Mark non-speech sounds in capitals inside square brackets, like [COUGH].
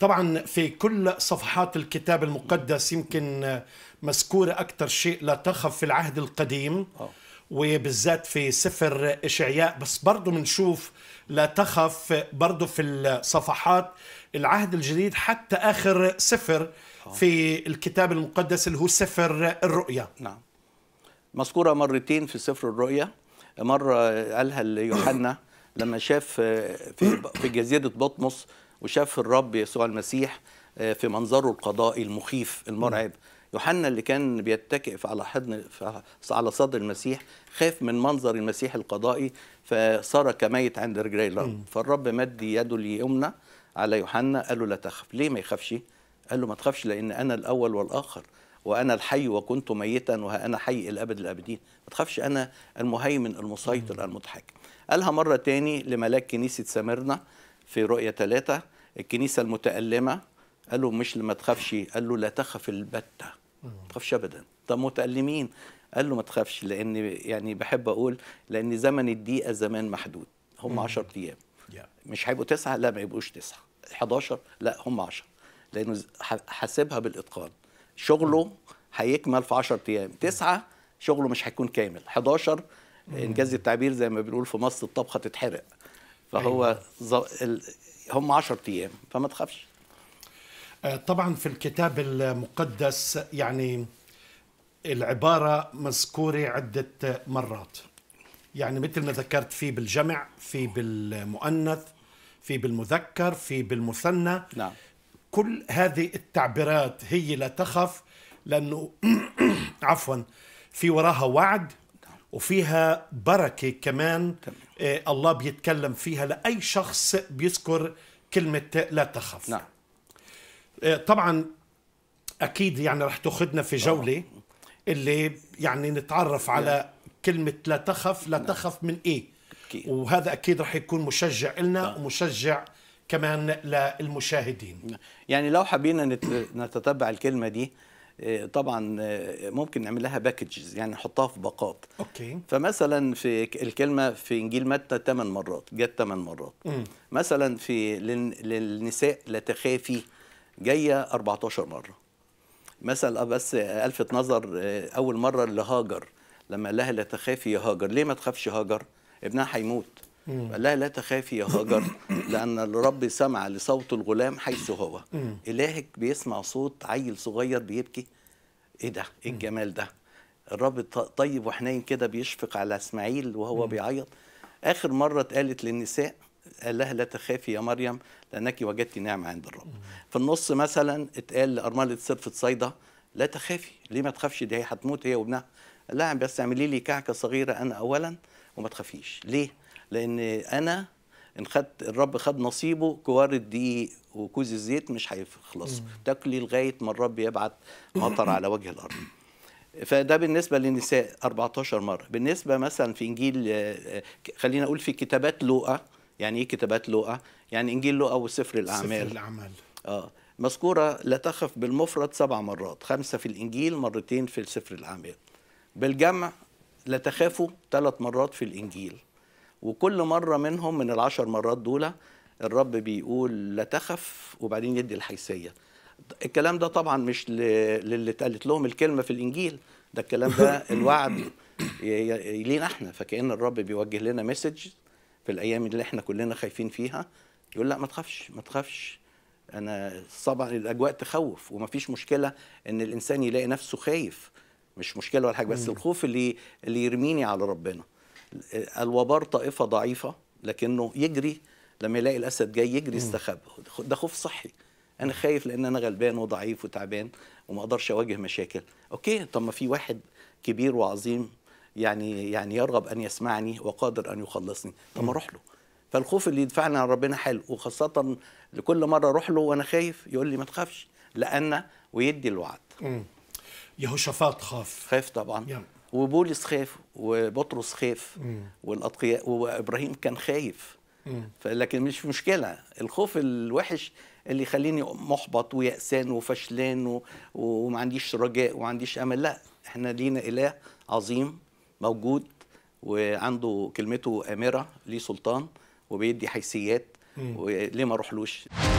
طبعا في كل صفحات الكتاب المقدس يمكن مذكورة أكثر شيء لا تخف في العهد القديم آه. وبالذات في سفر إشعياء بس برضه بنشوف لا تخف برضه في الصفحات العهد الجديد حتى آخر سفر آه. في الكتاب المقدس اللي هو سفر الرؤيا نعم مذكورة مرتين في سفر الرؤيا مرة قالها ليوحنا لما شاف في في جزيرة بطمس وشاف الرب يسوع المسيح آه، في منظره القضائي المخيف المرعب يوحنا اللي كان بيتكئ على حضن على صدر المسيح خاف من منظر المسيح القضائي فصار كميت عند رجلي الرب فالرب مد يده اليمنى على يوحنا قال له لا تخف ليه ما يخافش قال له ما تخافش لان انا الاول والاخر وانا الحي وكنت ميتا وها انا حي الابد الابدين ما تخافش انا المهيمن المسيطر المتحكم قالها مره تاني لملاك كنيسه سامرنا في رؤية ثلاثة الكنيسة المتألمة قال له مش لما تخافش قال له لا تخف البتة ما تخافش أبدا طب متألمين قال له ما تخافش لأن يعني بحب أقول لأن زمن الدقيقة زمان محدود هم 10 أيام مش هيبقوا تسعة لا ما يبقوش تسعة 11 لا هم 10 لأنه حاسبها بالإتقان شغله هيكمل في 10 أيام تسعة شغله مش هيكون كامل 11 انجاز التعبير زي ما بنقول في مصر الطبخه تتحرق فهو أيوة. هم 10 ايام فما تخافش آه، طبعا في الكتاب المقدس يعني العبارة مذكورة عدة مرات يعني مثل ما ذكرت في بالجمع في بالمؤنث في بالمذكر في بالمثنى نعم. كل هذه التعبيرات هي لا تخف لأنه [CLEARS THROAT] عفوا في وراها وعد وفيها بركه كمان آه الله بيتكلم فيها لاي شخص بيذكر كلمه لا تخف نعم آه طبعا اكيد يعني رح تاخذنا في جوله آه. اللي يعني نتعرف على نعم. كلمه لا تخف لا نعم. تخف من ايه أكيد. وهذا اكيد رح يكون مشجع لنا نعم. ومشجع كمان للمشاهدين نعم. يعني لو حبينا نتتبع الكلمه دي آه، طبعا آه، ممكن نعمل لها باكجز يعني نحطها في باقات اوكي فمثلا في الكلمه في انجيل متى 8 مرات جت 8 مرات م. مثلا في للنساء لا تخافي جايه 14 مره مثلا آه، بس الفت نظر اول مره لهاجر لما قال لها لا تخافي يا هاجر ليه ما تخافش هاجر ابنها هيموت مم. لها لا تخافي يا هاجر لأن الرب سمع لصوت الغلام حيث هو إلهك بيسمع صوت عيل صغير بيبكي إيه ده إيه الجمال ده الرب طيب وحنين كده بيشفق على إسماعيل وهو بيعيط آخر مرة اتقالت للنساء قال لها لا تخافي يا مريم لأنك وجدت نعمة عند الرب في النص مثلا اتقال لأرملة صرفه صيدا لا تخافي ليه ما تخافش دي هي هتموت هي وابنها لا بس اعملي لي كعكة صغيرة أنا أولا وما تخافيش ليه لان انا ان خدت الرب خد نصيبه كوار الدقيق وكوز الزيت مش هيخلص تاكلي لغايه ما الرب يبعت مطر على وجه الارض فده بالنسبه للنساء 14 مره بالنسبه مثلا في انجيل آه، آه، خلينا اقول في كتابات لوقا يعني ايه كتابات لوقا يعني انجيل لوقا وسفر الاعمال سفر الاعمال اه مذكوره لا تخف بالمفرد سبع مرات خمسه في الانجيل مرتين في سفر الاعمال بالجمع لا تخافوا ثلاث مرات في الانجيل وكل مرة منهم من العشر مرات دول الرب بيقول لا تخف وبعدين يدي الحيثية الكلام ده طبعا مش للي اتقالت لهم الكلمة في الإنجيل ده الكلام ده [LAUGHS] الوعد لينا احنا فكأن الرب بيوجه لنا مسج في الأيام اللي احنا كلنا خايفين فيها يقول لا ما تخافش ما تخافش أنا طبعا الأجواء تخوف ومفيش مشكلة إن الإنسان يلاقي نفسه خايف مش مشكلة ولا حاجة بس الخوف اللي اللي يرميني على ربنا الوبار طائفه ضعيفه لكنه يجري لما يلاقي الاسد جاي يجري يستخبى ده خوف صحي انا خايف لان انا غلبان وضعيف وتعبان وما اقدرش اواجه مشاكل اوكي طب ما في واحد كبير وعظيم يعني يعني يرغب ان يسمعني وقادر ان يخلصني طب ما اروح له فالخوف اللي يدفعني عن ربنا حلو وخاصه لكل مره اروح له وانا خايف يقول لي ما تخافش لان ويدي الوعد يهوشافاط خاف خاف طبعا yeah. وبولس خاف وبطرس خاف والأتقياء وإبراهيم كان خايف لكن مش مشكلة الخوف الوحش اللي يخليني محبط ويأسان وفشلان وما عنديش رجاء وما عنديش أمل لا احنا لينا إله عظيم موجود وعنده كلمته امره ليه سلطان وبيدي حيثيات وليه ما اروحلوش